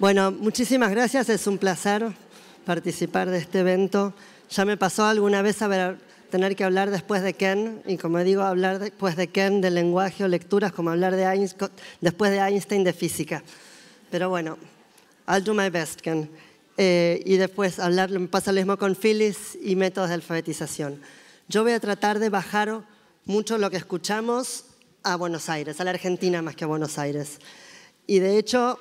Bueno, muchísimas gracias, es un placer participar de este evento. Ya me pasó alguna vez tener que hablar después de Ken, y como digo, hablar después de Ken de lenguaje o lecturas, como hablar de Einstein, después de Einstein de física. Pero bueno, I'll do my best, Ken. Eh, y después hablar, me pasa lo mismo con Phyllis y métodos de alfabetización. Yo voy a tratar de bajar mucho lo que escuchamos a Buenos Aires, a la Argentina más que a Buenos Aires. Y de hecho,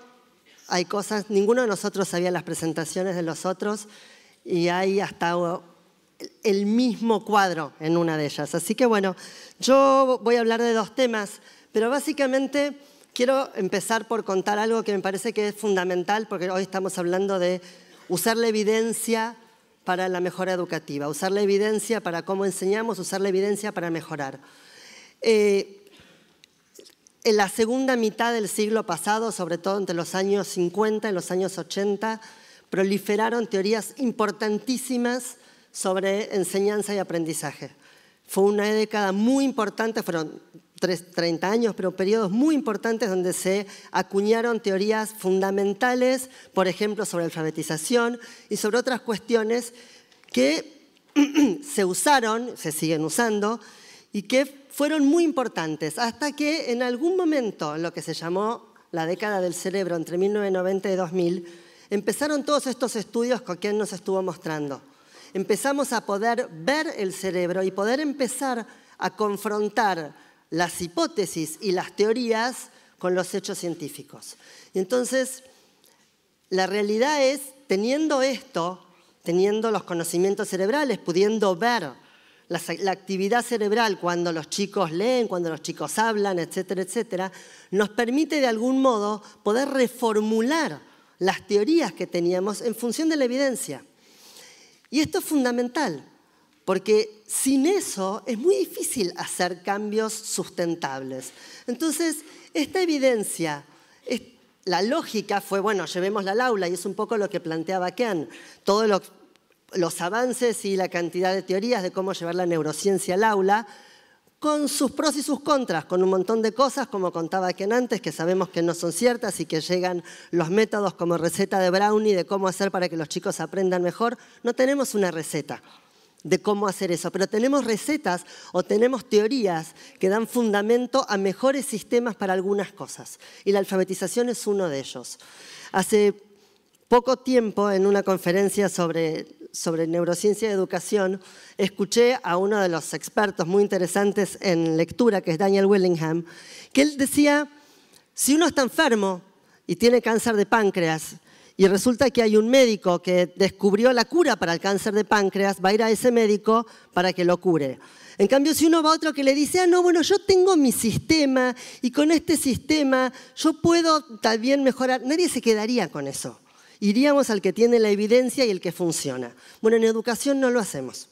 hay cosas, ninguno de nosotros sabía las presentaciones de los otros y hay hasta el mismo cuadro en una de ellas. Así que bueno, yo voy a hablar de dos temas, pero básicamente quiero empezar por contar algo que me parece que es fundamental, porque hoy estamos hablando de usar la evidencia para la mejora educativa, usar la evidencia para cómo enseñamos, usar la evidencia para mejorar. Eh, en la segunda mitad del siglo pasado, sobre todo entre los años 50 y los años 80, proliferaron teorías importantísimas sobre enseñanza y aprendizaje. Fue una década muy importante, fueron 30 años, pero periodos muy importantes donde se acuñaron teorías fundamentales, por ejemplo, sobre alfabetización y sobre otras cuestiones que se usaron, se siguen usando, y que fueron muy importantes, hasta que en algún momento, en lo que se llamó la década del cerebro, entre 1990 y 2000, empezaron todos estos estudios con quien nos estuvo mostrando. Empezamos a poder ver el cerebro y poder empezar a confrontar las hipótesis y las teorías con los hechos científicos. Y entonces, la realidad es, teniendo esto, teniendo los conocimientos cerebrales, pudiendo ver la, actividad cerebral cuando los chicos leen, cuando los chicos hablan, etcétera, etcétera, nos permite de algún modo poder reformular las teorías que teníamos en función de la evidencia. Y esto es fundamental, porque sin eso es muy difícil hacer cambios sustentables. Entonces, esta evidencia, la lógica fue, bueno, llevémosla al aula, y es un poco lo que planteaba Ken. Todo lo, los avances y la cantidad de teorías de cómo llevar la neurociencia al aula, con sus pros y sus contras, con un montón de cosas, como contaba Ken antes, que sabemos que no son ciertas y que llegan los métodos como receta de brownie de cómo hacer para que los chicos aprendan mejor. No tenemos una receta de cómo hacer eso, pero tenemos recetas o tenemos teorías que dan fundamento a mejores sistemas para algunas cosas. Y la alfabetización es uno de ellos. Hace poco tiempo, en una conferencia sobre sobre neurociencia y educación, escuché a uno de los expertos muy interesantes en lectura, que es Daniel Willingham, que él decía, si uno está enfermo y tiene cáncer de páncreas, y resulta que hay un médico que descubrió la cura para el cáncer de páncreas, va a ir a ese médico para que lo cure. En cambio, si uno va a otro que le dice, ah, no, bueno, yo tengo mi sistema y con este sistema yo puedo también mejorar, nadie se quedaría con eso. Iríamos al que tiene la evidencia y el que funciona. Bueno, en educación no lo hacemos.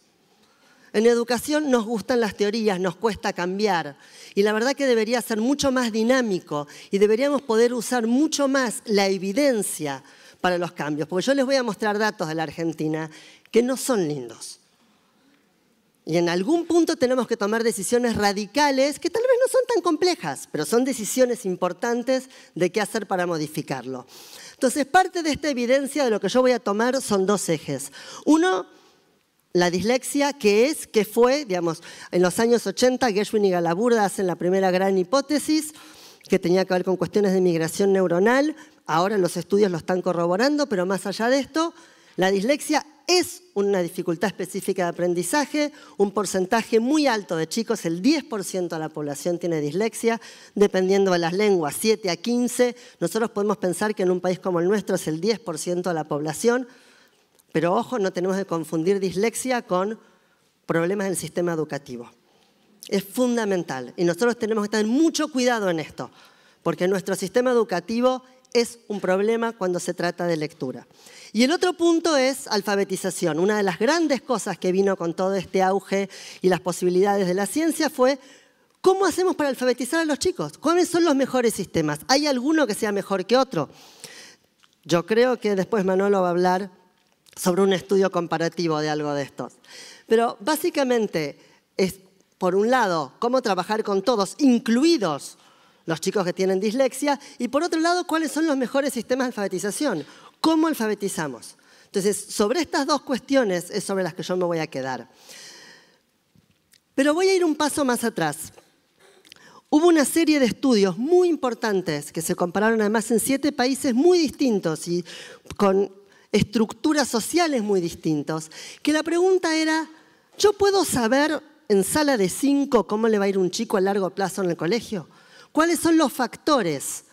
En educación nos gustan las teorías, nos cuesta cambiar. Y la verdad que debería ser mucho más dinámico y deberíamos poder usar mucho más la evidencia para los cambios. Porque yo les voy a mostrar datos de la Argentina que no son lindos. Y en algún punto tenemos que tomar decisiones radicales que tal vez no son tan complejas, pero son decisiones importantes de qué hacer para modificarlo. Entonces, parte de esta evidencia de lo que yo voy a tomar son dos ejes. Uno, la dislexia, que es, que fue, digamos, en los años 80, Gershwin y Galaburda hacen la primera gran hipótesis, que tenía que ver con cuestiones de migración neuronal. Ahora los estudios lo están corroborando, pero más allá de esto, la dislexia es una dificultad específica de aprendizaje, un porcentaje muy alto de chicos, el 10% de la población tiene dislexia, dependiendo de las lenguas, 7 a 15. Nosotros podemos pensar que en un país como el nuestro es el 10% de la población, pero ojo, no tenemos que confundir dislexia con problemas del sistema educativo. Es fundamental y nosotros tenemos que tener mucho cuidado en esto, porque nuestro sistema educativo es un problema cuando se trata de lectura. Y el otro punto es alfabetización. Una de las grandes cosas que vino con todo este auge y las posibilidades de la ciencia fue cómo hacemos para alfabetizar a los chicos. ¿Cuáles son los mejores sistemas? ¿Hay alguno que sea mejor que otro? Yo creo que después Manolo va a hablar sobre un estudio comparativo de algo de estos. Pero básicamente es, por un lado, cómo trabajar con todos, incluidos los chicos que tienen dislexia, y por otro lado, cuáles son los mejores sistemas de alfabetización, cómo alfabetizamos. Entonces, sobre estas dos cuestiones es sobre las que yo me voy a quedar. Pero voy a ir un paso más atrás. Hubo una serie de estudios muy importantes que se compararon además en siete países muy distintos y con estructuras sociales muy distintos, que la pregunta era, ¿yo puedo saber en sala de cinco cómo le va a ir un chico a largo plazo en el colegio? cuáles son los factores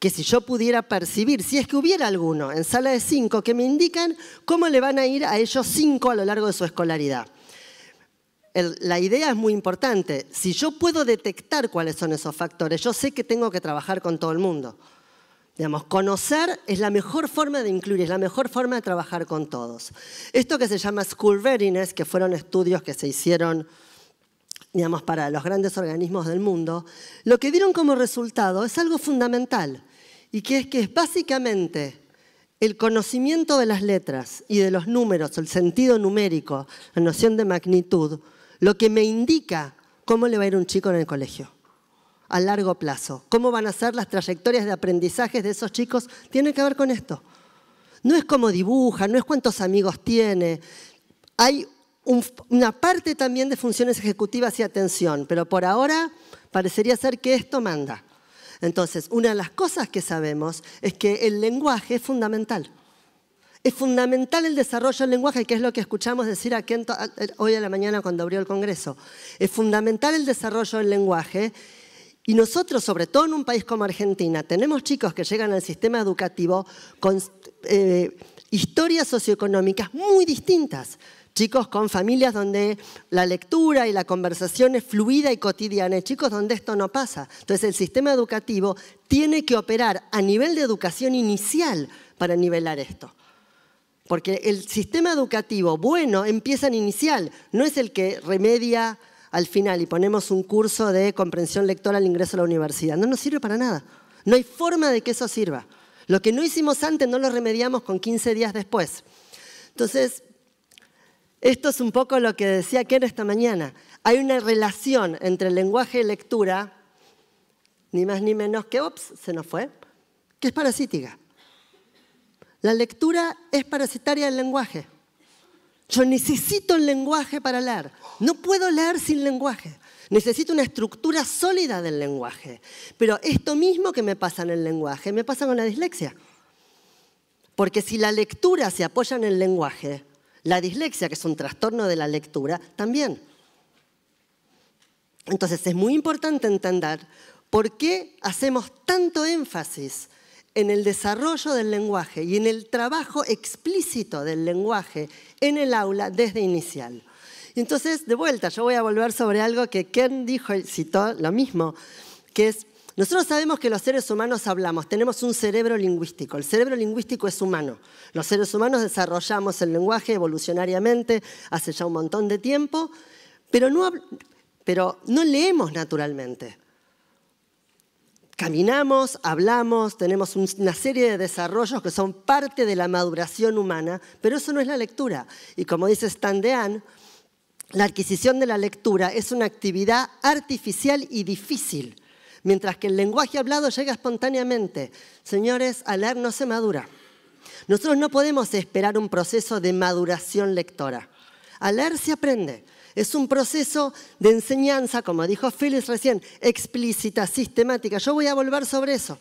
que si yo pudiera percibir, si es que hubiera alguno en sala de cinco, que me indican cómo le van a ir a ellos cinco a lo largo de su escolaridad. la idea es muy importante. Si yo puedo detectar cuáles son esos factores, yo sé que tengo que trabajar con todo el mundo. Digamos, conocer es la mejor forma de incluir, es la mejor forma de trabajar con todos. Esto que se llama School Readiness, que fueron estudios que se hicieron digamos, para los grandes organismos del mundo, lo que dieron como resultado es algo fundamental, y que es que es básicamente el conocimiento de las letras y de los números, el sentido numérico, la noción de magnitud, lo que me indica cómo le va a ir un chico en el colegio a largo plazo, cómo van a ser las trayectorias de aprendizaje de esos chicos, tiene que ver con esto. No es cómo dibuja, no es cuántos amigos tiene. Hay una parte también de funciones ejecutivas y atención, pero por ahora parecería ser que esto manda. Entonces, una de las cosas que sabemos es que el lenguaje es fundamental. Es fundamental el desarrollo del lenguaje, que es lo que escuchamos decir aquí hoy a la mañana cuando abrió el Congreso. Es fundamental el desarrollo del lenguaje y nosotros, sobre todo en un país como Argentina, tenemos chicos que llegan al sistema educativo con eh, historias socioeconómicas muy distintas chicos con familias donde la lectura y la conversación es fluida y cotidiana, y chicos donde esto no pasa. Entonces el sistema educativo tiene que operar a nivel de educación inicial para nivelar esto. Porque el sistema educativo bueno empieza en inicial, no es el que remedia al final y ponemos un curso de comprensión lectora al ingreso a la universidad. No nos sirve para nada. No hay forma de que eso sirva. Lo que no hicimos antes no lo remediamos con 15 días después. Entonces, esto es un poco lo que decía Ken esta mañana. Hay una relación entre lenguaje y lectura, ni más ni menos que, ops, se nos fue, que es parasítica. La lectura es parasitaria del lenguaje. Yo necesito el lenguaje para leer. No puedo leer sin lenguaje. Necesito una estructura sólida del lenguaje. Pero esto mismo que me pasa en el lenguaje, me pasa con la dislexia. Porque si la lectura se apoya en el lenguaje, la dislexia, que es un trastorno de la lectura, también. Entonces es muy importante entender por qué hacemos tanto énfasis en el desarrollo del lenguaje y en el trabajo explícito del lenguaje en el aula desde inicial. entonces, de vuelta, yo voy a volver sobre algo que Ken dijo y citó lo mismo, que es nosotros sabemos que los seres humanos hablamos, tenemos un cerebro lingüístico. El cerebro lingüístico es humano. Los seres humanos desarrollamos el lenguaje evolucionariamente hace ya un montón de tiempo, pero no, leemos naturalmente. Caminamos, hablamos, tenemos una serie de desarrollos que son parte de la maduración humana, pero eso no es la lectura. Y como dice Stan Dean, la adquisición de la lectura es una actividad artificial y difícil mientras que el lenguaje hablado llega espontáneamente. Señores, al leer no se madura. Nosotros no podemos esperar un proceso de maduración lectora. A leer se aprende. Es un proceso de enseñanza, como dijo Phyllis recién, explícita, sistemática. Yo voy a volver sobre eso.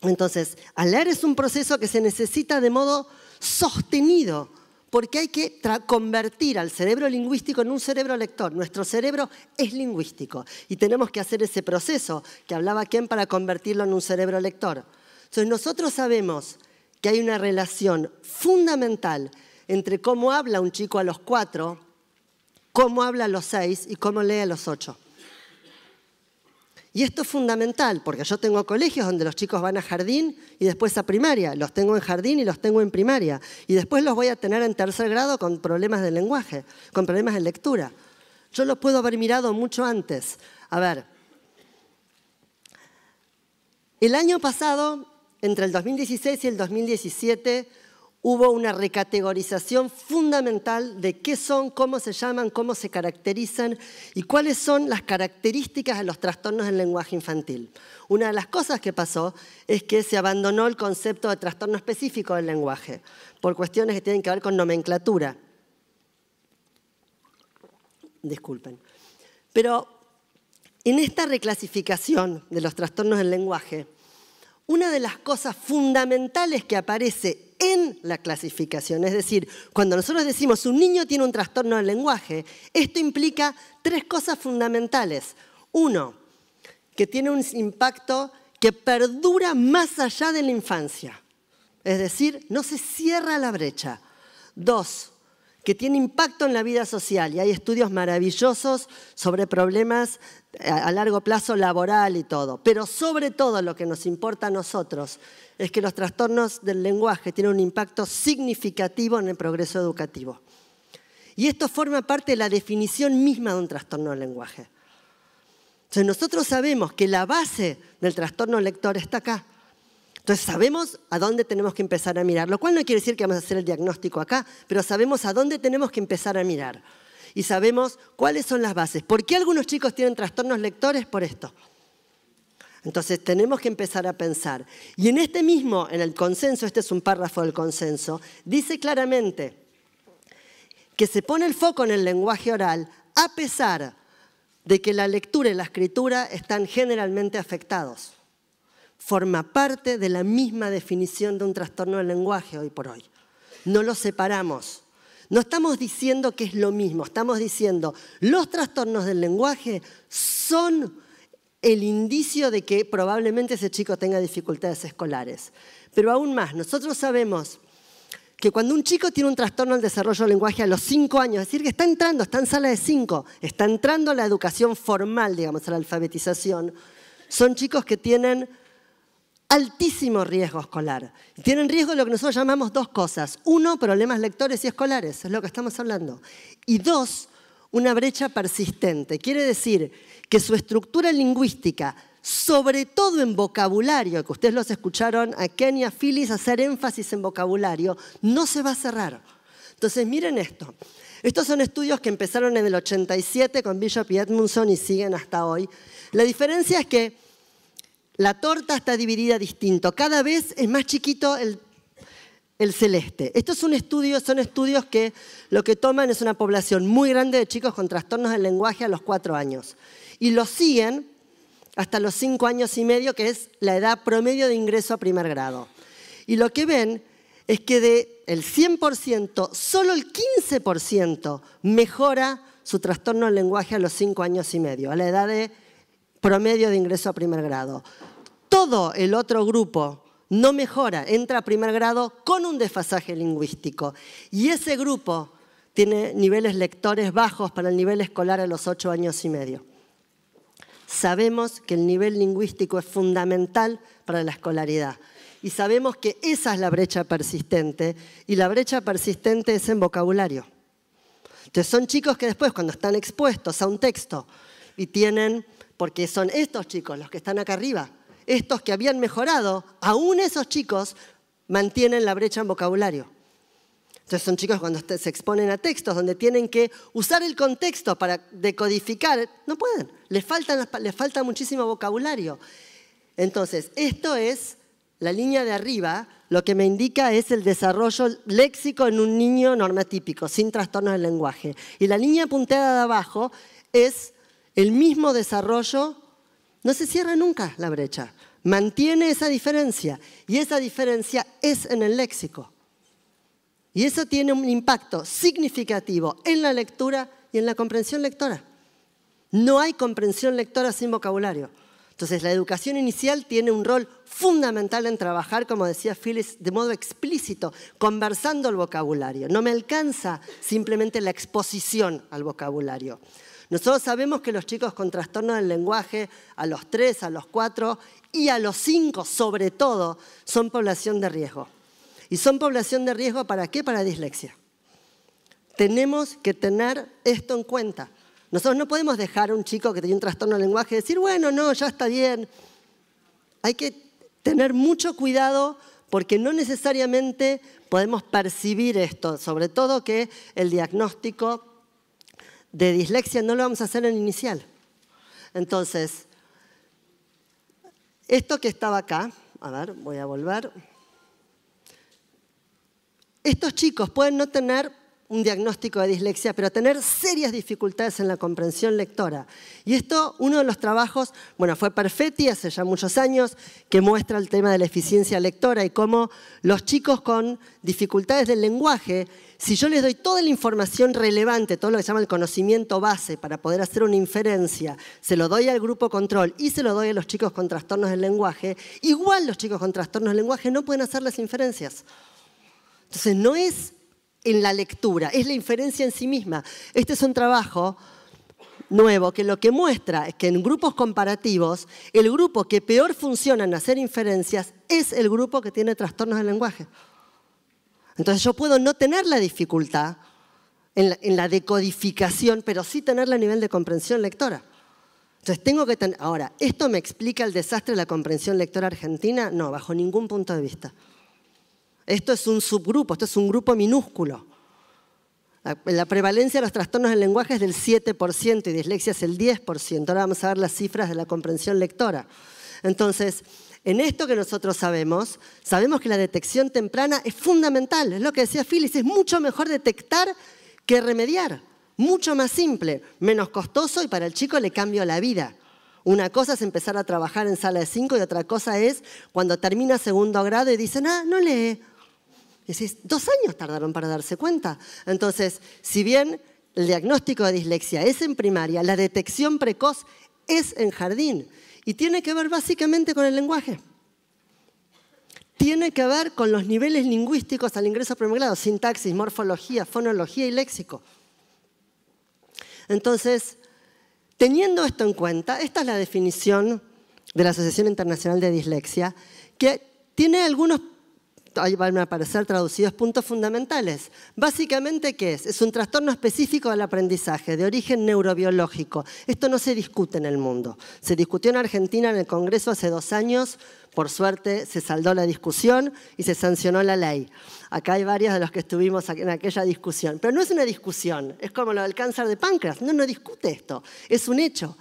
Entonces, al leer es un proceso que se necesita de modo sostenido porque hay que convertir al cerebro lingüístico en un cerebro lector. Nuestro cerebro es lingüístico y tenemos que hacer ese proceso que hablaba Ken para convertirlo en un cerebro lector. Entonces nosotros sabemos que hay una relación fundamental entre cómo habla un chico a los cuatro, cómo habla a los seis y cómo lee a los ocho. Y esto es fundamental, porque yo tengo colegios donde los chicos van a jardín y después a primaria, los tengo en jardín y los tengo en primaria, y después los voy a tener en tercer grado con problemas de lenguaje, con problemas de lectura. Yo los puedo haber mirado mucho antes. A ver, el año pasado, entre el 2016 y el 2017, hubo una recategorización fundamental de qué son, cómo se llaman, cómo se caracterizan y cuáles son las características de los trastornos del lenguaje infantil. Una de las cosas que pasó es que se abandonó el concepto de trastorno específico del lenguaje por cuestiones que tienen que ver con nomenclatura. Disculpen. Pero en esta reclasificación de los trastornos del lenguaje, una de las cosas fundamentales que aparece en la clasificación, es decir, cuando nosotros decimos un niño tiene un trastorno del lenguaje, esto implica tres cosas fundamentales. Uno, que tiene un impacto que perdura más allá de la infancia, es decir, no se cierra la brecha. Dos, que tiene impacto en la vida social y hay estudios maravillosos sobre problemas eh, a largo plazo laboral y todo. Pero sobre todo lo que nos importa a nosotros es que los trastornos del lenguaje tienen un impacto significativo en el progreso educativo. Y esto forma parte de la definición misma de un trastorno del lenguaje. Entonces nosotros sabemos que la base del trastorno lector está acá. Entonces sabemos a dónde tenemos que empezar a mirar, lo cual no quiere decir que vamos a hacer el diagnóstico acá, pero sabemos a dónde tenemos que empezar a mirar. Y sabemos cuáles son las bases. ¿Por qué algunos chicos tienen trastornos lectores? Por esto. Entonces tenemos que empezar a pensar. Y en este mismo, en el consenso, este es un párrafo del consenso, dice claramente que se pone el foco en el lenguaje oral a pesar de que la lectura y la escritura están generalmente afectados forma parte de la misma definición de un trastorno del lenguaje hoy por hoy. No lo separamos. No estamos diciendo que es lo mismo, estamos diciendo los trastornos del lenguaje son el indicio de que probablemente ese chico tenga dificultades escolares. Pero aún más, nosotros sabemos que cuando un chico tiene un trastorno del desarrollo del lenguaje a los cinco años, es decir, que está entrando, está en sala de cinco, está entrando a la educación formal, digamos, a la alfabetización, son chicos que tienen altísimo riesgo escolar. Tienen riesgo de lo que nosotros llamamos dos cosas. Uno, problemas lectores y escolares, es lo que estamos hablando. Y dos, una brecha persistente. Quiere decir que su estructura lingüística, sobre todo en vocabulario, que ustedes los escucharon a Kenia Phyllis hacer énfasis en vocabulario, no se va a cerrar. Entonces, miren esto. Estos son estudios que empezaron en el 87 con Bishop y Edmundson y siguen hasta hoy. La diferencia es que la torta está dividida distinto. Cada vez es más chiquito el, celeste. Esto es un estudio, son estudios que lo que toman es una población muy grande de chicos con trastornos del lenguaje a los cuatro años. Y los siguen hasta los cinco años y medio, que es la edad promedio de ingreso a primer grado. Y lo que ven es que de el 100%, solo el 15% mejora su trastorno del lenguaje a los cinco años y medio, a la edad de promedio de ingreso a primer grado. Todo el otro grupo no mejora, entra a primer grado con un desfasaje lingüístico. Y ese grupo tiene niveles lectores bajos para el nivel escolar a los ocho años y medio. Sabemos que el nivel lingüístico es fundamental para la escolaridad y sabemos que esa es la brecha persistente y la brecha persistente es en vocabulario. Entonces son chicos que después cuando están expuestos a un texto y tienen porque son estos chicos los que están acá arriba, estos que habían mejorado, aún esos chicos mantienen la brecha en vocabulario. Entonces son chicos cuando se exponen a textos donde tienen que usar el contexto para decodificar, no pueden, les, falta muchísimo vocabulario. Entonces, esto es la línea de arriba, lo que me indica es el desarrollo léxico en un niño normatípico, sin trastornos del lenguaje. Y la línea punteada de abajo es el mismo desarrollo, no se cierra nunca la brecha. Mantiene esa diferencia y esa diferencia es en el léxico. Y eso tiene un impacto significativo en la lectura y en la comprensión lectora. No hay comprensión lectora sin vocabulario. Entonces la educación inicial tiene un rol fundamental en trabajar, como decía Phyllis, de modo explícito, conversando el vocabulario. No me alcanza simplemente la exposición al vocabulario. Nosotros sabemos que los chicos con trastorno del lenguaje, a los 3, a los 4 y a los 5 sobre todo, son población de riesgo. ¿Y son población de riesgo para qué? Para dislexia. Tenemos que tener esto en cuenta. Nosotros no podemos dejar a un chico que tiene un trastorno del lenguaje y decir, bueno, no, ya está bien. Hay que tener mucho cuidado porque no necesariamente podemos percibir esto, sobre todo que el diagnóstico de dislexia no lo vamos a hacer en inicial. Entonces, esto que estaba acá, a ver, voy a volver. Estos chicos pueden no tener un diagnóstico de dislexia, pero tener serias dificultades en la comprensión lectora. Y esto, uno de los trabajos, bueno, fue Perfetti hace ya muchos años, que muestra el tema de la eficiencia lectora y cómo los chicos con dificultades del lenguaje, si yo les doy toda la información relevante, todo lo que se llama el conocimiento base para poder hacer una inferencia, se lo doy al grupo control y se lo doy a los chicos con trastornos del lenguaje, igual los chicos con trastornos del lenguaje no pueden hacer las inferencias. Entonces, no es en la lectura, es la inferencia en sí misma. Este es un trabajo nuevo que lo que muestra es que en grupos comparativos, el grupo que peor funciona en hacer inferencias es el grupo que tiene trastornos del lenguaje. Entonces yo puedo no tener la dificultad en la, decodificación, pero sí tenerla a nivel de comprensión lectora. Entonces tengo que Ahora, ¿esto me explica el desastre de la comprensión lectora argentina? No, bajo ningún punto de vista. Esto es un subgrupo, esto es un grupo minúsculo. La prevalencia de los trastornos del lenguaje es del 7% y dislexia es el 10%. Ahora vamos a ver las cifras de la comprensión lectora. Entonces, en esto que nosotros sabemos, sabemos que la detección temprana es fundamental. Es lo que decía Phyllis, es mucho mejor detectar que remediar. Mucho más simple, menos costoso y para el chico le cambio la vida. Una cosa es empezar a trabajar en sala de 5 y otra cosa es cuando termina segundo grado y dicen, ah, no lee dos años tardaron para darse cuenta. Entonces, si bien el diagnóstico de dislexia es en primaria, la detección precoz es en jardín y tiene que ver básicamente con el lenguaje. Tiene que ver con los niveles lingüísticos al ingreso a primer grado, sintaxis, morfología, fonología y léxico. Entonces, teniendo esto en cuenta, esta es la definición de la Asociación Internacional de Dislexia, que tiene algunos ahí van a aparecer traducidos puntos fundamentales. Básicamente, ¿qué es? Es un trastorno específico del aprendizaje, de origen neurobiológico. Esto no se discute en el mundo. Se discutió en Argentina en el Congreso hace dos años. Por suerte, se saldó la discusión y se sancionó la ley. Acá hay varios de los que estuvimos en aquella discusión. Pero no es una discusión, es como lo del cáncer de páncreas. No, no discute esto. Es un hecho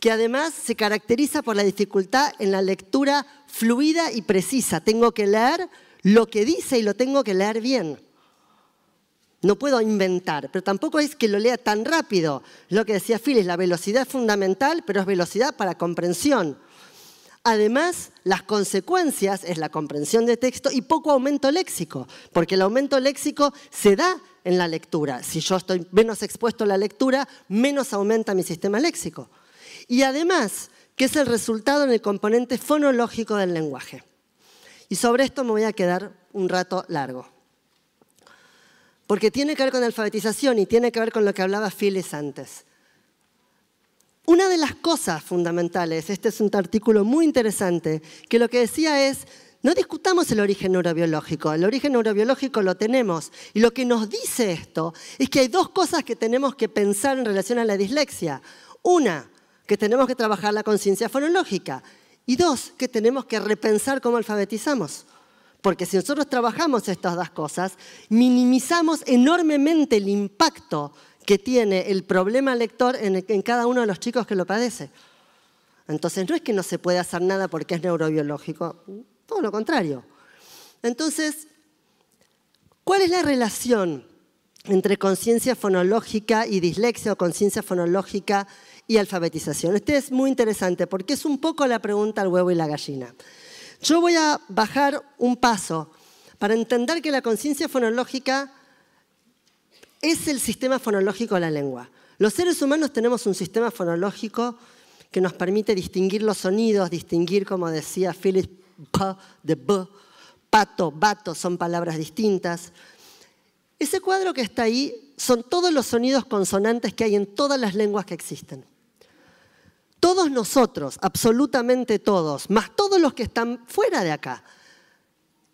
que además se caracteriza por la dificultad en la lectura fluida y precisa. Tengo que leer lo que dice y lo tengo que leer bien. No puedo inventar, pero tampoco es que lo lea tan rápido. Lo que decía Phil es la velocidad es fundamental, pero es velocidad para comprensión. Además, las consecuencias es la comprensión de texto y poco aumento léxico, porque el aumento léxico se da en la lectura. Si yo estoy menos expuesto a la lectura, menos aumenta mi sistema léxico. Y además, que es el resultado en el componente fonológico del lenguaje. Y sobre esto me voy a quedar un rato largo. Porque tiene que ver con alfabetización y tiene que ver con lo que hablaba Phyllis antes. Una de las cosas fundamentales, este es un artículo muy interesante, que lo que decía es, no discutamos el origen neurobiológico, el origen neurobiológico lo tenemos. Y lo que nos dice esto es que hay dos cosas que tenemos que pensar en relación a la dislexia. Una, que tenemos que trabajar la conciencia fonológica. Y dos, que tenemos que repensar cómo alfabetizamos. Porque si nosotros trabajamos estas dos cosas, minimizamos enormemente el impacto que tiene el problema lector en, cada uno de los chicos que lo padece. Entonces, no es que no se puede hacer nada porque es neurobiológico, todo lo contrario. Entonces, ¿cuál es la relación entre conciencia fonológica y dislexia o conciencia fonológica y alfabetización. Este es muy interesante porque es un poco la pregunta al huevo y la gallina. Yo voy a bajar un paso para entender que la conciencia fonológica es el sistema fonológico de la lengua. Los seres humanos tenemos un sistema fonológico que nos permite distinguir los sonidos, distinguir, como decía Philip, de b, pato, bato, son palabras distintas. Ese cuadro que está ahí son todos los sonidos consonantes que hay en todas las lenguas que existen. Todos nosotros, absolutamente todos, más todos los que están fuera de acá,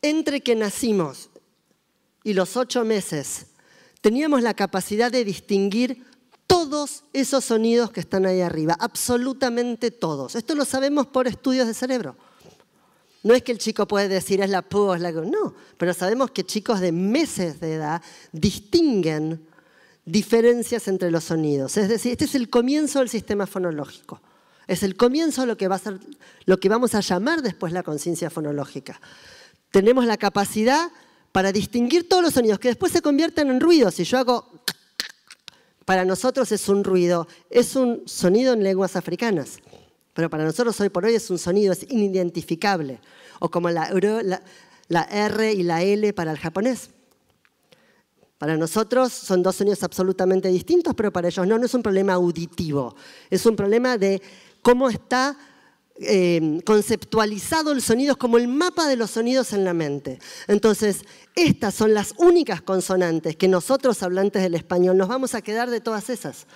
entre que nacimos y los ocho meses, teníamos la capacidad de distinguir todos esos sonidos que están ahí arriba, absolutamente todos. Esto lo sabemos por estudios de cerebro. No es que el chico puede decir es la púa, es la... No, pero sabemos que chicos de meses de edad distinguen diferencias entre los sonidos. Es decir, este es el comienzo del sistema fonológico. Es el comienzo de lo que, va a ser, lo que vamos a llamar después la conciencia fonológica. Tenemos la capacidad para distinguir todos los sonidos que después se convierten en ruidos. Si yo hago... Para nosotros es un ruido, es un sonido en lenguas africanas, pero para nosotros hoy por hoy es un sonido, es inidentificable. O como la, la R y la L para el japonés. Para nosotros son dos sonidos absolutamente distintos, pero para ellos no, no es un problema auditivo, es un problema de cómo está eh, conceptualizado el sonido, es como el mapa de los sonidos en la mente. Entonces, estas son las únicas consonantes que nosotros, hablantes del español, nos vamos a quedar de todas esas.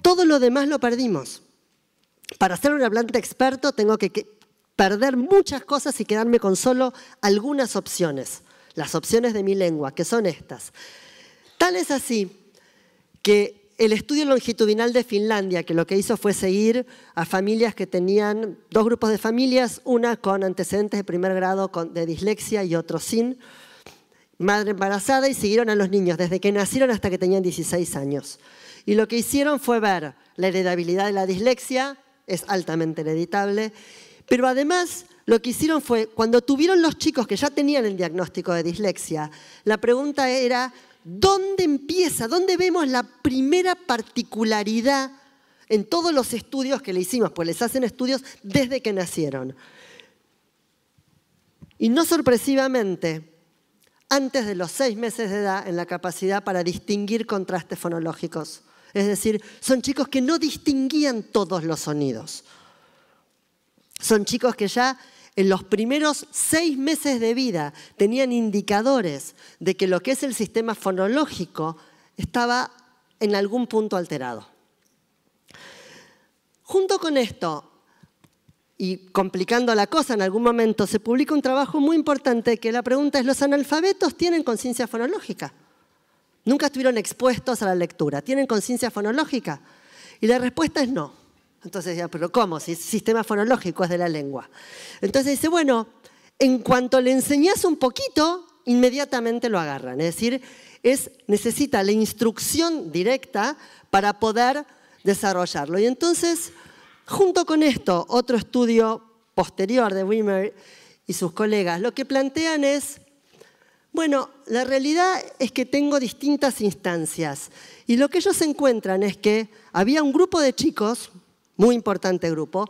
Todo lo demás lo perdimos. Para ser un hablante experto tengo que perder muchas cosas y quedarme con solo algunas opciones, las opciones de mi lengua, que son estas. Tal es así que el estudio longitudinal de Finlandia, que lo que hizo fue seguir a familias que tenían dos grupos de familias, una con antecedentes de primer grado de dislexia y otro sin, madre embarazada, y siguieron a los niños desde que nacieron hasta que tenían 16 años. Y lo que hicieron fue ver la heredabilidad de la dislexia, es altamente hereditable, pero además lo que hicieron fue, cuando tuvieron los chicos que ya tenían el diagnóstico de dislexia, la pregunta era, ¿dónde empieza? ¿Dónde vemos la primera particularidad en todos los estudios que le hicimos? Pues les hacen estudios desde que nacieron. Y no sorpresivamente, antes de los seis meses de edad en la capacidad para distinguir contrastes fonológicos. Es decir, son chicos que no distinguían todos los sonidos. Son chicos que ya en los primeros seis meses de vida tenían indicadores de que lo que es el sistema fonológico estaba en algún punto alterado. Junto con esto, y complicando la cosa en algún momento, se publica un trabajo muy importante que la pregunta es, ¿los analfabetos tienen conciencia fonológica? Nunca estuvieron expuestos a la lectura, ¿tienen conciencia fonológica? Y la respuesta es no. Entonces ya, pero ¿cómo? Si sistema fonológico es de la lengua. Entonces dice, bueno, en cuanto le enseñas un poquito, inmediatamente lo agarran. Es decir, necesita la instrucción directa para poder desarrollarlo. Y entonces, junto con esto, otro estudio posterior de Wimmer y sus colegas, lo que plantean es, bueno, la realidad es que tengo distintas instancias y lo que ellos encuentran es que había un grupo de chicos muy importante grupo,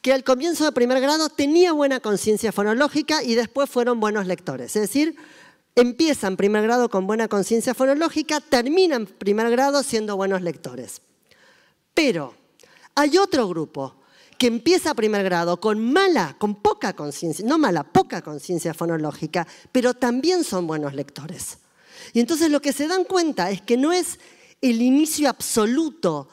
que al comienzo de primer grado tenía buena conciencia fonológica y después fueron buenos lectores. Es decir, empiezan primer grado con buena conciencia fonológica, terminan primer grado siendo buenos lectores. Pero hay otro grupo que empieza primer grado con mala, con poca conciencia, no mala, poca conciencia fonológica, pero también son buenos lectores. Y entonces lo que se dan cuenta es que no es el inicio absoluto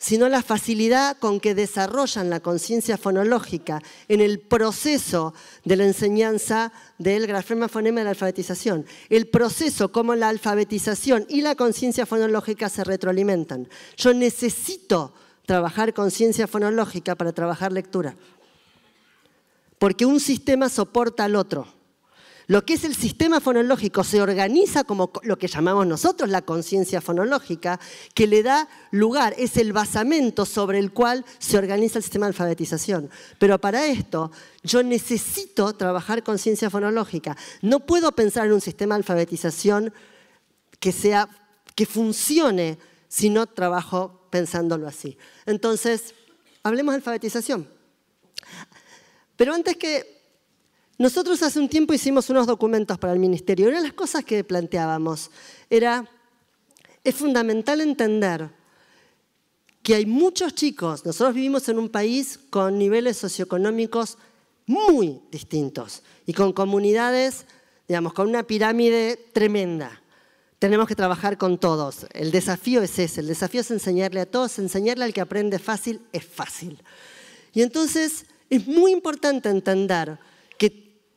sino la facilidad con que desarrollan la conciencia fonológica en el proceso de la enseñanza del grafema fonema de la alfabetización. El proceso como la alfabetización y la conciencia fonológica se retroalimentan. Yo necesito trabajar conciencia fonológica para trabajar lectura, porque un sistema soporta al otro. Lo que es el sistema fonológico se organiza como lo que llamamos nosotros la conciencia fonológica, que le da lugar, es el basamento sobre el cual se organiza el sistema de alfabetización. Pero para esto yo necesito trabajar conciencia fonológica. No puedo pensar en un sistema de alfabetización que, sea, que funcione si no trabajo pensándolo así. Entonces, hablemos de alfabetización. Pero antes que nosotros hace un tiempo hicimos unos documentos para el ministerio. Una de las cosas que planteábamos era, es fundamental entender que hay muchos chicos, nosotros vivimos en un país con niveles socioeconómicos muy distintos y con comunidades, digamos, con una pirámide tremenda. Tenemos que trabajar con todos. El desafío es ese, el desafío es enseñarle a todos, enseñarle al que aprende fácil es fácil. Y entonces es muy importante entender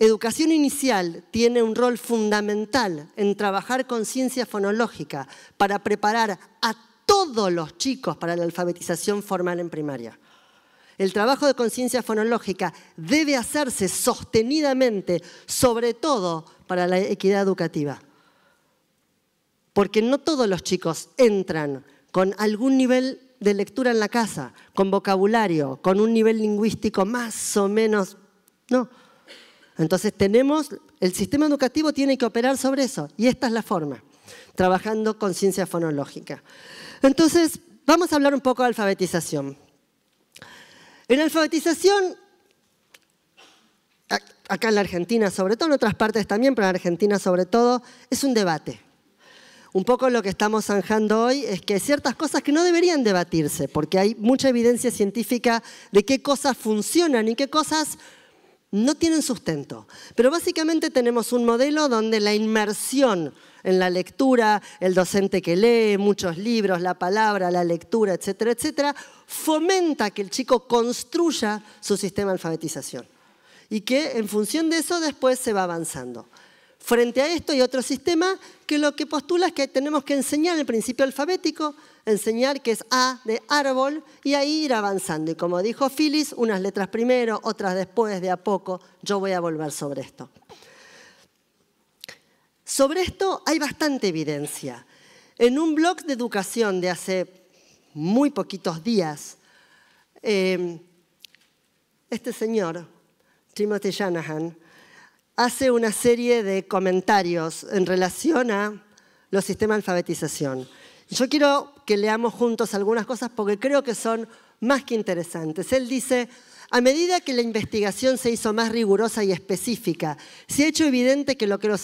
Educación inicial tiene un rol fundamental en trabajar con ciencia fonológica para preparar a todos los chicos para la alfabetización formal en primaria. El trabajo de conciencia fonológica debe hacerse sostenidamente, sobre todo para la equidad educativa. Porque no todos los chicos entran con algún nivel de lectura en la casa, con vocabulario, con un nivel lingüístico más o menos... No, entonces tenemos, el sistema educativo tiene que operar sobre eso y esta es la forma, trabajando con ciencia fonológica. Entonces, vamos a hablar un poco de alfabetización. En alfabetización, acá en la Argentina sobre todo, en otras partes también, pero en la Argentina sobre todo, es un debate. Un poco lo que estamos zanjando hoy es que ciertas cosas que no deberían debatirse, porque hay mucha evidencia científica de qué cosas funcionan y qué cosas no tienen sustento. Pero básicamente tenemos un modelo donde la inmersión en la lectura, el docente que lee muchos libros, la palabra, la lectura, etcétera, etcétera, fomenta que el chico construya su sistema de alfabetización y que en función de eso después se va avanzando. Frente a esto hay otro sistema que lo que postula es que tenemos que enseñar el principio alfabético, enseñar que es A de árbol y ahí ir avanzando. Y como dijo Phyllis, unas letras primero, otras después, de a poco, yo voy a volver sobre esto. Sobre esto hay bastante evidencia. En un blog de educación de hace muy poquitos días, em, este señor, Timothy Shanahan, hace una serie de comentarios en relación a los sistemas de alfabetización. Yo quiero leamos juntos algunas cosas porque creo que son más que interesantes. Él dice, a medida que la investigación se hizo más rigurosa y específica, se ha hecho evidente que, lo que los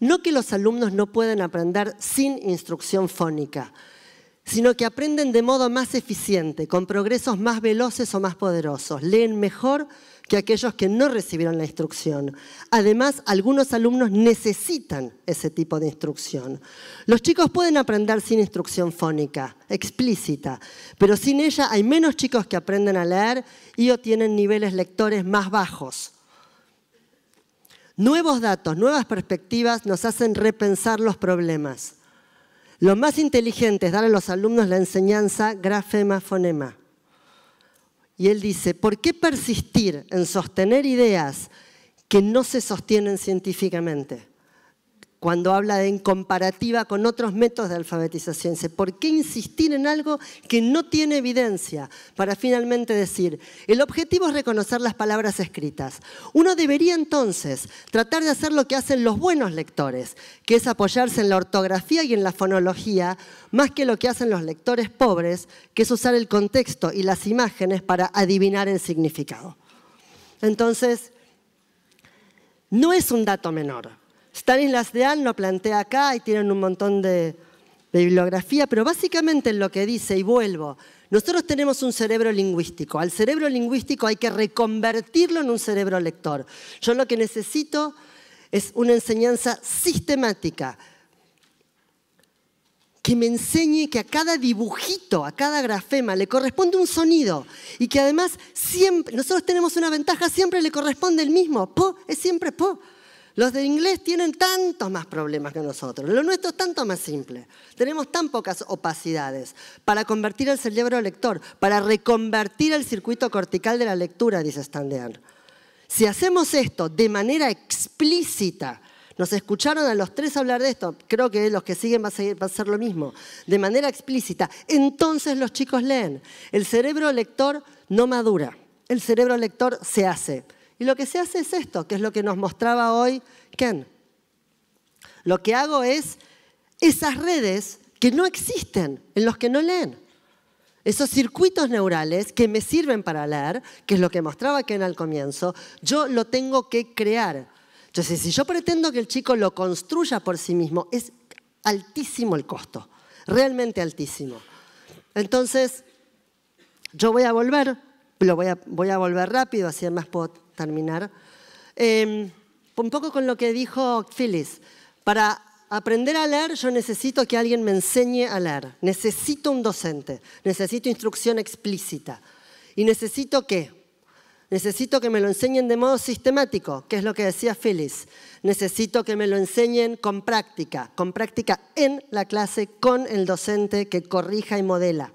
no que los alumnos no pueden aprender sin instrucción fónica, sino que aprenden de modo más eficiente, con progresos más veloces o más poderosos, leen mejor, que aquellos que no recibieron la instrucción. Además, algunos alumnos necesitan ese tipo de instrucción. Los chicos pueden aprender sin instrucción fónica, explícita, pero sin ella hay menos chicos que aprenden a leer y obtienen niveles lectores más bajos. Nuevos datos, nuevas perspectivas nos hacen repensar los problemas. Lo más inteligente es dar a los alumnos la enseñanza grafema-fonema. Y él dice, ¿por qué persistir en sostener ideas que no se sostienen científicamente? cuando habla de en comparativa con otros métodos de alfabetización. ¿por qué insistir en algo que no tiene evidencia? Para finalmente decir, el objetivo es reconocer las palabras escritas. Uno debería entonces tratar de hacer lo que hacen los buenos lectores, que es apoyarse en la ortografía y en la fonología, más que lo que hacen los lectores pobres, que es usar el contexto y las imágenes para adivinar el significado. Entonces, no es un dato menor de Dean lo plantea acá y tienen un montón de, bibliografía, pero básicamente en lo que dice, y vuelvo, nosotros tenemos un cerebro lingüístico. Al cerebro lingüístico hay que reconvertirlo en un cerebro lector. Yo lo que necesito es una enseñanza sistemática que me enseñe que a cada dibujito, a cada grafema le corresponde un sonido y que además siempre, nosotros tenemos una ventaja, siempre le corresponde el mismo. Po es siempre po. Los de inglés tienen tantos más problemas que nosotros. Lo nuestro es tanto más simple. Tenemos tan pocas opacidades para convertir el cerebro lector, para reconvertir el circuito cortical de la lectura, dice Standean. Si hacemos esto de manera explícita, nos escucharon a los tres hablar de esto, creo que los que siguen va a, seguir, va a ser lo mismo, de manera explícita, entonces los chicos leen. El cerebro lector no madura, el cerebro lector se hace. Y lo que se hace es esto, que es lo que nos mostraba hoy Ken. Lo que hago es esas redes que no existen en los que no leen. Esos circuitos neurales que me sirven para leer, que es lo que mostraba Ken al comienzo, yo lo tengo que crear. Entonces, si yo pretendo que el chico lo construya por sí mismo, es altísimo el costo, realmente altísimo. Entonces, yo voy a volver lo voy a, voy a volver rápido, así además puedo terminar. Em, un poco con lo que dijo Phyllis. Para aprender a leer yo necesito que alguien me enseñe a leer. Necesito un docente, necesito instrucción explícita. ¿Y necesito qué? Necesito que me lo enseñen de modo sistemático, que es lo que decía Phyllis. Necesito que me lo enseñen con práctica, con práctica en la clase, con el docente que corrija y modela.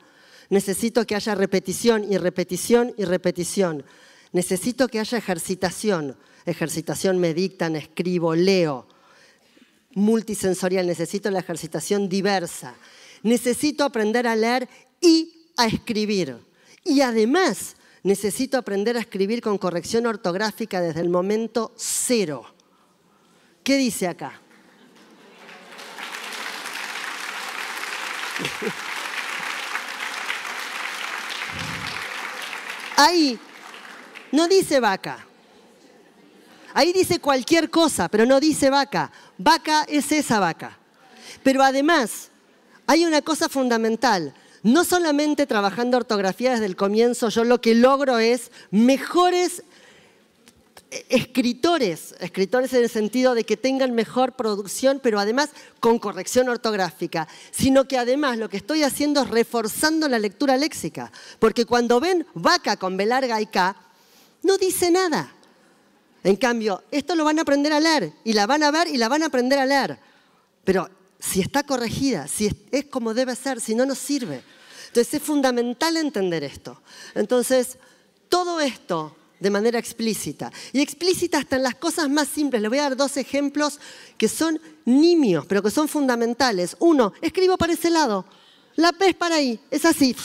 Necesito que haya repetición y repetición y repetición. Necesito que haya ejercitación. Ejercitación me dictan, escribo, leo. Multisensorial, necesito la ejercitación diversa. Necesito aprender a leer y a escribir. Y además, necesito aprender a escribir con corrección ortográfica desde el momento cero. ¿Qué dice acá? Ahí no dice vaca. Ahí dice cualquier cosa, pero no dice vaca. Vaca es esa vaca. Pero además, hay una cosa fundamental. No solamente trabajando ortografía desde el comienzo, yo lo que logro es mejores escritores, escritores en el sentido de que tengan mejor producción, pero además con corrección ortográfica, sino que además lo que estoy haciendo es reforzando la lectura léxica, porque cuando ven vaca con B larga y K, no dice nada. En cambio, esto lo van a aprender a leer, y la van a ver y la van a aprender a leer, pero si está corregida, si es como debe ser, si no, nos sirve. Entonces es fundamental entender esto. Entonces, todo esto de manera explícita. Y explícita hasta en las cosas más simples. Les voy a dar dos ejemplos que son nimios, pero que son fundamentales. Uno, escribo para ese lado. La P es para ahí. Es así.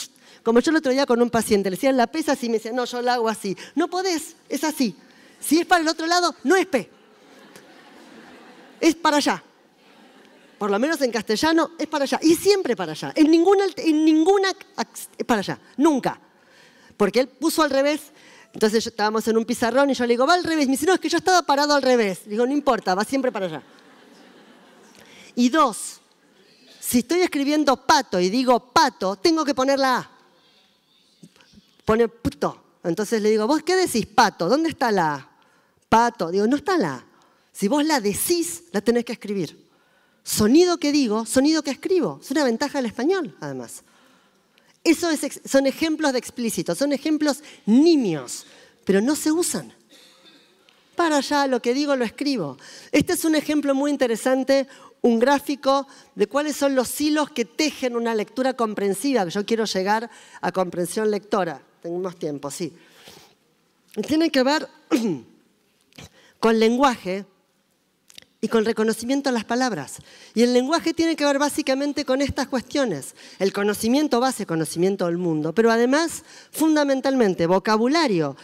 Como yo el otro día con un paciente, le decían la P es así. Me decían, no, yo la hago así. No podés, es así. Si es para el otro lado, no es P. Es para allá por lo menos en castellano, es para allá. Y siempre para allá. En ninguna, en ninguna para allá. Nunca. Porque él puso al revés entonces estábamos en un pizarrón y yo le digo, va al revés. Me dice, no, es que yo estaba parado al revés. digo, no importa, va siempre para allá. Y dos, si estoy escribiendo pato y digo pato, tengo que poner la A. Pone puto. Entonces le digo, ¿vos qué decís pato? ¿Dónde está la A? Pato. Digo, no está la A. Si vos la decís, la tenés que escribir. Sonido que digo, sonido que escribo. Es una ventaja del español, además. Esos son ejemplos de explícitos, son ejemplos nimios, pero no se usan. Para allá, lo que digo lo escribo. Este es un ejemplo muy interesante, un gráfico de cuáles son los hilos que tejen una lectura comprensiva. Yo quiero llegar a comprensión lectora. Tenemos tiempo, sí. Tiene que ver con lenguaje, y con reconocimiento a las palabras. Y el lenguaje tiene que ver básicamente con estas cuestiones. El conocimiento base, conocimiento del mundo, pero además, fundamentalmente, vocabulario.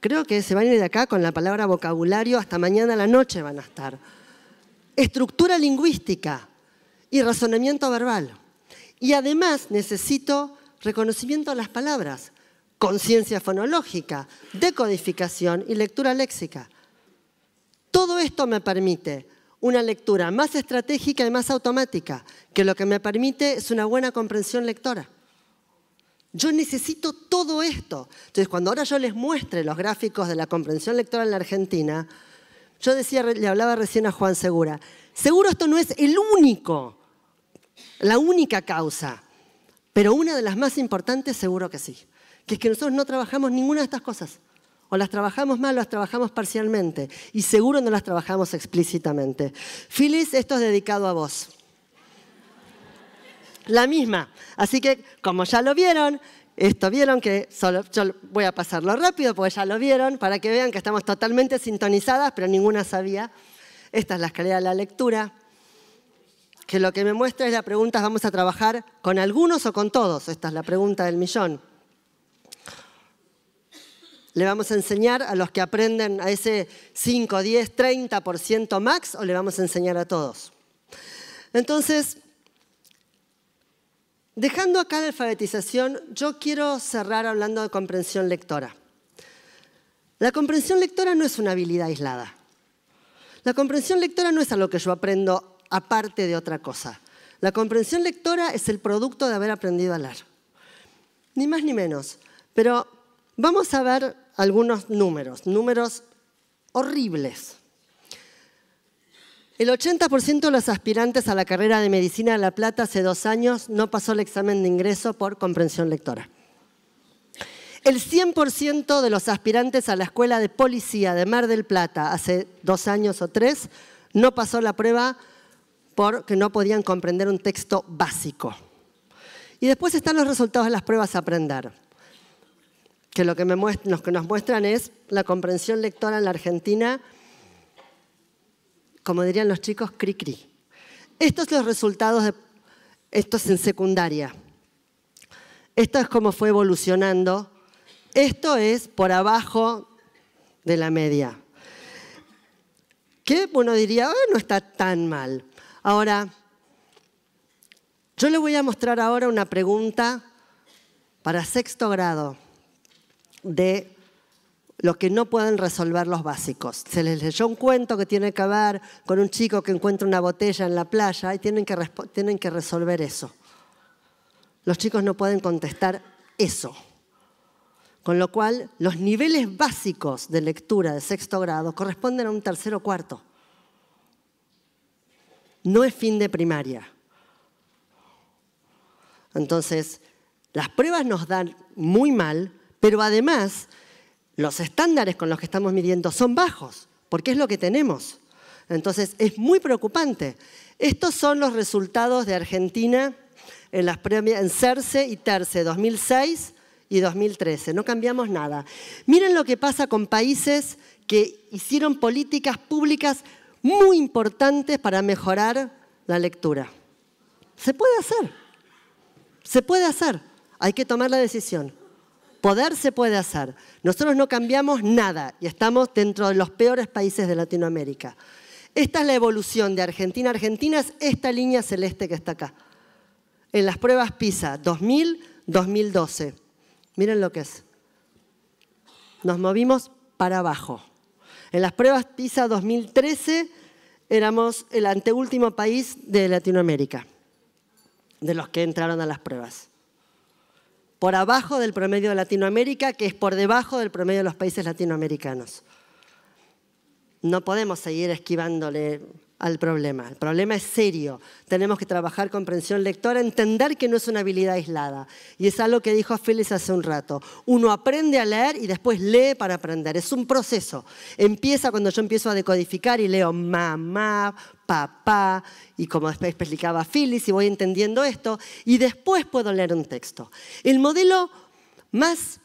Creo que se van a ir de acá con la palabra vocabulario, hasta mañana a la noche van a estar. Estructura lingüística y razonamiento verbal. Y además necesito reconocimiento a las palabras, conciencia fonológica, decodificación y lectura léxica. Todo esto me permite una lectura más estratégica y más automática, que lo que me permite es una buena comprensión lectora. Yo necesito todo esto. Entonces, cuando ahora yo les muestre los gráficos de la comprensión lectora en la Argentina, yo decía, le hablaba recién a Juan Segura, seguro esto no es el único, la única causa, pero una de las más importantes seguro que sí, que es que nosotros no trabajamos ninguna de estas cosas. O las trabajamos mal, las trabajamos parcialmente y seguro no las trabajamos explícitamente. Phyllis, esto es dedicado a vos. La misma. Así que, como ya lo vieron, esto vieron que solo, yo voy a pasarlo rápido porque ya lo vieron, para que vean que estamos totalmente sintonizadas, pero ninguna sabía. Esta es la escalera de la lectura, que lo que me muestra es la pregunta, ¿vamos a trabajar con algunos o con todos? Esta es la pregunta del millón. ¿Le vamos a enseñar a los que aprenden a ese 5, 10, 30% max o le vamos a enseñar a todos? Entonces, dejando acá la alfabetización, yo quiero cerrar hablando de comprensión lectora. La comprensión lectora no es una habilidad aislada. La comprensión lectora no es algo que yo aprendo aparte de otra cosa. La comprensión lectora es el producto de haber aprendido a hablar. Ni más ni menos. Pero Vamos a ver algunos números, números horribles. El 80% de los aspirantes a la carrera de medicina de La Plata hace dos años no pasó el examen de ingreso por comprensión lectora. El 100% de los aspirantes a la escuela de policía de Mar del Plata hace dos años o tres no pasó la prueba porque no podían comprender un texto básico. Y después están los resultados de las pruebas a aprender que lo que, que nos muestran es la comprensión lectora en la Argentina, como dirían los chicos, cri-cri. Estos son los resultados de esto es en secundaria. Esto es cómo fue evolucionando. Esto es por abajo de la media. Que uno diría, ah, no está tan mal. Ahora, yo le voy a mostrar ahora una pregunta para sexto grado de lo que no pueden resolver los básicos. Se les leyó un cuento que tiene que ver con un chico que encuentra una botella en la playa y tienen que, tienen que resolver eso. Los chicos no pueden contestar eso. Con lo cual, los niveles básicos de lectura de sexto grado corresponden a un tercero o cuarto. No es fin de primaria. Entonces, las pruebas nos dan muy mal pero además, los estándares con los que estamos midiendo son bajos, porque es lo que tenemos. Entonces, es muy preocupante. Estos son los resultados de Argentina en, las en CERCE y TERCE 2006 y 2013. No cambiamos nada. Miren lo que pasa con países que hicieron políticas públicas muy importantes para mejorar la lectura. Se puede hacer. Se puede hacer. Hay que tomar la decisión. Poder se puede hacer. Nosotros no cambiamos nada y estamos dentro de los peores países de Latinoamérica. Esta es la evolución de Argentina. Argentina es esta línea celeste que está acá. En las pruebas PISA 2000-2012. Miren lo que es. Nos movimos para abajo. En las pruebas PISA 2013 éramos el anteúltimo país de Latinoamérica, de los que entraron a las pruebas por abajo del promedio de Latinoamérica, que es por debajo del promedio de los países latinoamericanos. No podemos seguir esquivándole al problema. El problema es serio. Tenemos que trabajar comprensión lectora, entender que no es una habilidad aislada. Y es algo que dijo Phyllis hace un rato. Uno aprende a leer y después lee para aprender. Es un proceso. Empieza cuando yo empiezo a decodificar y leo mamá, papá, y como después explicaba Phyllis, y voy entendiendo esto, y después puedo leer un texto. El modelo más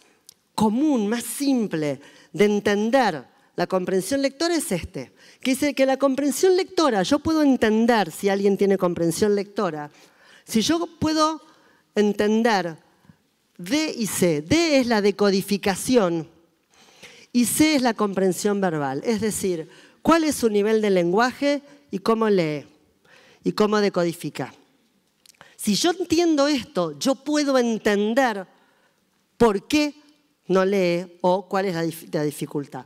común, más simple de entender la comprensión lectora es este, que dice que la comprensión lectora, yo puedo entender si alguien tiene comprensión lectora, si yo puedo entender D y C, D es la decodificación y C es la comprensión verbal, es decir, cuál es su nivel de lenguaje y cómo lee y cómo decodifica. Si yo entiendo esto, yo puedo entender por qué no lee o cuál es la, dificultad.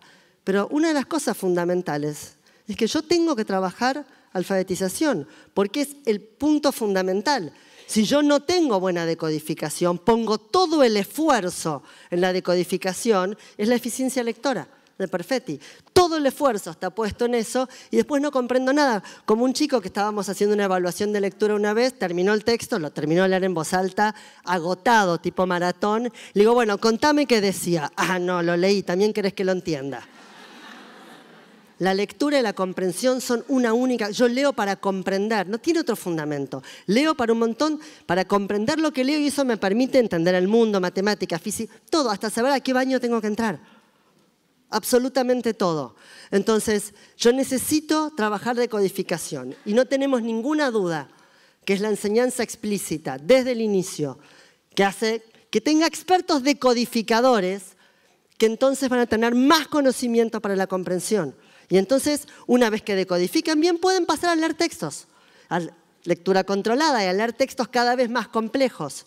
Pero una de las cosas fundamentales es que yo tengo que trabajar alfabetización, porque es el punto fundamental. Si yo no tengo buena decodificación, pongo todo el esfuerzo en la decodificación, es la eficiencia lectora de Perfetti. Todo el esfuerzo está puesto en eso y después no comprendo nada. Como un chico que estábamos haciendo una evaluación de lectura una vez, terminó el texto, lo terminó de leer en voz alta, agotado, tipo maratón. Le digo, bueno, contame qué decía. Ah, no, lo leí, también querés que lo entienda. La lectura y la comprensión son una única. Yo leo para comprender, no tiene otro fundamento. Leo para un montón, para comprender lo que leo y eso me permite entender el mundo, matemáticas, física, todo, hasta saber a qué baño tengo que entrar. Absolutamente todo. Entonces, yo necesito trabajar de codificación y no tenemos ninguna duda que es la enseñanza explícita desde el inicio, que hace que tenga expertos decodificadores que entonces van a tener más conocimiento para la comprensión. Y entonces, una vez que decodifican bien, pueden pasar a leer textos, a lectura controlada y a leer textos cada vez más complejos.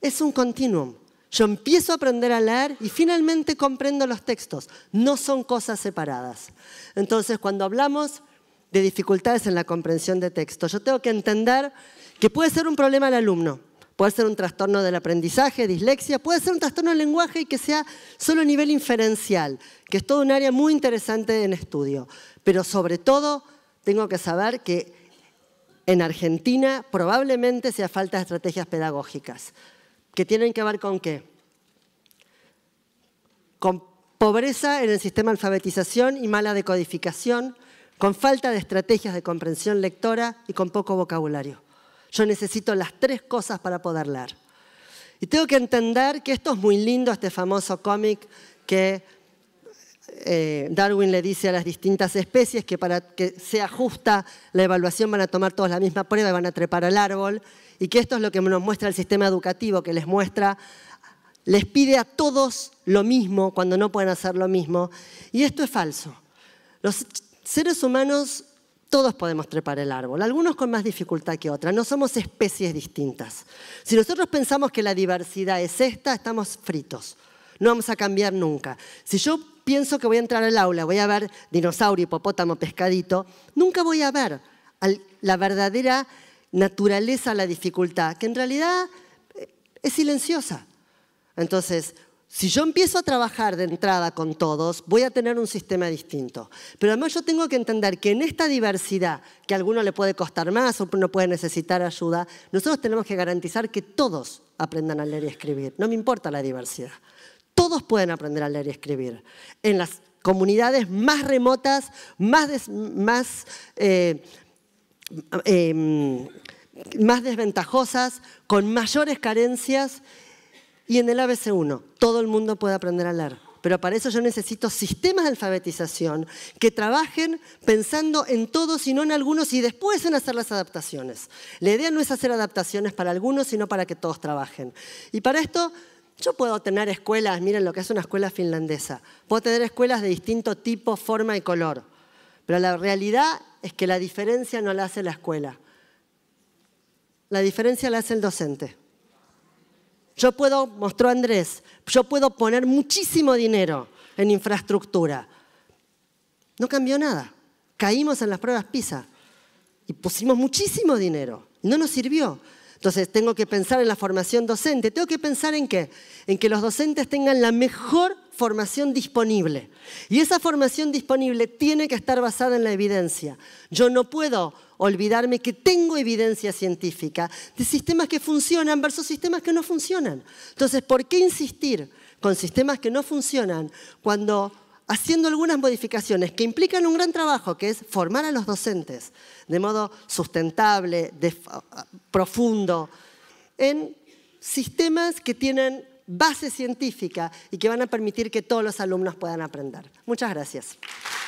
Es un continuum. Yo empiezo a aprender a leer y finalmente comprendo los textos. No son cosas separadas. Entonces, cuando hablamos de dificultades en la comprensión de textos, yo tengo que entender que puede ser un problema al alumno Puede ser un trastorno del aprendizaje, dislexia, puede ser un trastorno del lenguaje y que sea solo a nivel inferencial, que es todo un área muy interesante en estudio. Pero sobre todo tengo que saber que en Argentina probablemente sea falta de estrategias pedagógicas, que tienen que ver con qué? Con pobreza en el sistema de alfabetización y mala decodificación, con falta de estrategias de comprensión lectora y con poco vocabulario. Yo necesito las tres cosas para poder leer. Y tengo que entender que esto es muy lindo, este famoso cómic que eh, Darwin le dice a las distintas especies que para que sea justa la evaluación van a tomar todas la misma prueba y van a trepar al árbol, y que esto es lo que nos muestra el sistema educativo, que les muestra les pide a todos lo mismo cuando no pueden hacer lo mismo. Y esto es falso. Los seres humanos todos podemos trepar el árbol, algunos con más dificultad que otros. no somos especies distintas. Si nosotros pensamos que la diversidad es esta, estamos fritos, no vamos a cambiar nunca. Si yo pienso que voy a entrar al aula, voy a ver dinosaurio, hipopótamo, pescadito, nunca voy a ver la verdadera naturaleza, la dificultad, que en realidad eh, es silenciosa. Entonces, si yo empiezo a trabajar de entrada con todos, voy a tener un sistema distinto. Pero además yo tengo que entender que en esta diversidad, que a alguno le puede costar más o no puede necesitar ayuda, nosotros tenemos que garantizar que todos aprendan a leer y escribir. No me importa la diversidad. Todos pueden aprender a leer y escribir. En las comunidades más remotas, más, más, eh, eh, más desventajosas, con mayores carencias y en el ABC1, todo el mundo puede aprender a leer. Pero para eso yo necesito sistemas de alfabetización que trabajen pensando en todos y no en algunos y después en hacer las adaptaciones. La idea no es hacer adaptaciones para algunos, sino para que todos trabajen. Y para esto yo puedo tener escuelas, miren lo que es una escuela finlandesa, puedo tener escuelas de distinto tipo, forma y color. Pero la realidad es que la diferencia no la hace la escuela. La diferencia la hace el docente. Yo puedo, mostró Andrés, yo puedo poner muchísimo dinero en infraestructura. No cambió nada. Caímos en las pruebas PISA y pusimos muchísimo dinero. No nos sirvió. Entonces tengo que pensar en la formación docente. Tengo que pensar en qué? En que los docentes tengan la mejor formación disponible. Y esa formación disponible tiene que estar basada en la evidencia. Yo no puedo olvidarme que tengo evidencia científica de sistemas que funcionan versus sistemas que no funcionan. Entonces, ¿por qué insistir con sistemas que no funcionan cuando haciendo algunas modificaciones que implican un gran trabajo, que es formar a los docentes de modo sustentable, profundo, en sistemas que tienen base científica y que van a permitir que todos los alumnos puedan aprender. Muchas gracias.